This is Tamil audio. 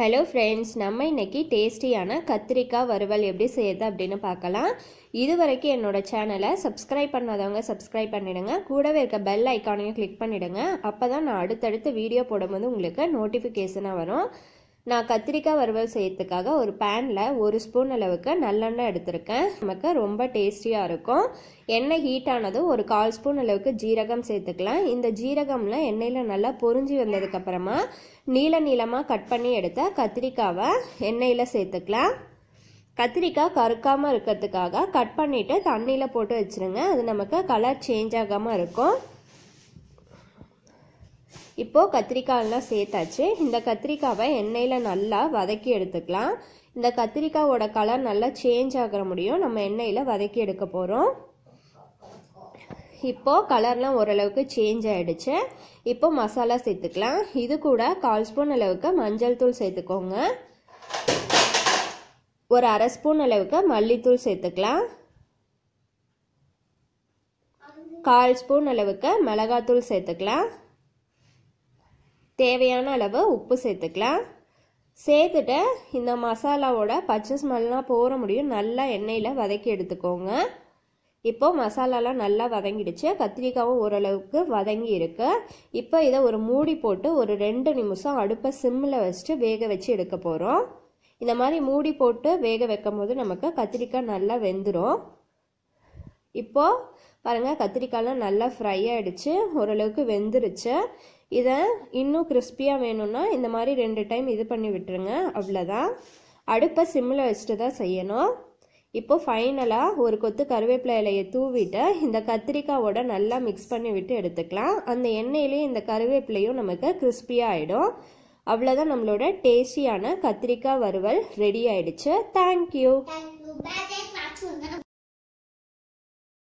ஹலோ ஃப்ரெண்ட்ஸ் நம்ம இன்றைக்கி டேஸ்டியான கத்திரிக்காய் வறுவல் எப்படி செய்யறது அப்படின்னு பார்க்கலாம் இது வரைக்கும் என்னோடய சேனலை சப்ஸ்கிரைப் பண்ணாதவங்க சப்ஸ்கிரைப் பண்ணிவிடுங்க கூடவே இருக்க பெல் ஐக்கானையும் கிளிக் பண்ணிவிடுங்க அப்போ தான் நான் அடுத்தடுத்து வீடியோ போடும்போது உங்களுக்கு நோட்டிஃபிகேஷனாக வரும் நான் கத்திரிக்காய் வறுவல் செய்யறதுக்காக ஒரு பேனில் ஒரு ஸ்பூன் அளவுக்கு நல்லெண்ணெய் எடுத்திருக்கேன் நமக்கு ரொம்ப டேஸ்டியாக இருக்கும் எண்ணெய் ஹீட் ஆனதும் ஒரு கால் ஸ்பூன் அளவுக்கு ஜீரகம் சேர்த்துக்கலாம் இந்த ஜீரகம்லாம் எண்ணெயில் நல்லா பொறிஞ்சி வந்ததுக்கப்புறமா நீள நீளமாக கட் பண்ணி எடுத்த கத்திரிக்காவை எண்ணெயில் சேர்த்துக்கலாம் கத்திரிக்காய் கருக்காமல் இருக்கிறதுக்காக கட் பண்ணிவிட்டு தண்ணியில் போட்டு வச்சுருங்க அது நமக்கு கலர் சேஞ்ச் ஆகாமல் இருக்கும் இப்போது கத்திரிக்காயெல்லாம் சேர்த்தாச்சு இந்த கத்திரிக்காவை எண்ணெயில் நல்லா வதக்கி எடுத்துக்கலாம் இந்த கத்திரிக்காவோட கலர் நல்லா சேஞ்ச் ஆகிற முடியும் நம்ம எண்ணெயில் வதக்கி எடுக்க போகிறோம் இப்போது கலர்லாம் ஓரளவுக்கு சேஞ்ச் ஆகிடுச்சு இப்போ மசாலா சேர்த்துக்கலாம் இது கூட கால் ஸ்பூன் அளவுக்கு மஞ்சள் தூள் சேர்த்துக்கோங்க ஒரு அரை ஸ்பூன் அளவுக்கு மல்லித்தூள் சேர்த்துக்கலாம் கால் ஸ்பூன் அளவுக்கு மிளகாத்தூள் சேர்த்துக்கலாம் தேவையான அளவு உப்பு சேர்த்துக்கலாம் சேர்த்துட்டு இந்த மசாலாவோட பச்சை ஸ்மெல்லாம் போகிற முடியும் நல்லா எண்ணெயில் வதக்கி எடுத்துக்கோங்க இப்போது மசாலாலாம் நல்லா வதங்கிடுச்சு கத்திரிக்காவும் ஓரளவுக்கு வதங்கி இருக்கு இப்போ இதை ஒரு மூடி போட்டு ஒரு ரெண்டு நிமிஷம் அடுப்பை சிம்மில் வச்சுட்டு வேக வச்சு எடுக்க போகிறோம் இந்த மாதிரி மூடி போட்டு வேக வைக்கும் போது நமக்கு கத்திரிக்காய் நல்லா வெந்துடும் இப்போது பாருங்கள் கத்திரிக்காயெலாம் நல்லா ஃப்ரை ஆகிடுச்சு ஓரளவுக்கு வெந்துருச்சு இதை இன்னும் கிறிஸ்பியாக வேணும்னா இந்த மாதிரி ரெண்டு டைம் இது பண்ணி விட்டுருங்க அவ்வளோதான் அடுப்பை சிம்மில் வச்சுட்டு தான் செய்யணும் இப்போ ஃபைனலாக ஒரு கொத்து கருவேப்பிலை இலையை தூவிட்டு இந்த கத்திரிக்காவோட நல்லா மிக்ஸ் பண்ணி விட்டு எடுத்துக்கலாம் அந்த எண்ணெயிலேயும் இந்த கருவேப்பிலையும் நமக்கு கிறிஸ்பியாக ஆகிடும் அவ்வளோதான் நம்மளோட டேஸ்டியான கத்திரிக்காய் வறுவல் ரெடி ஆயிடுச்சு தேங்க்யூ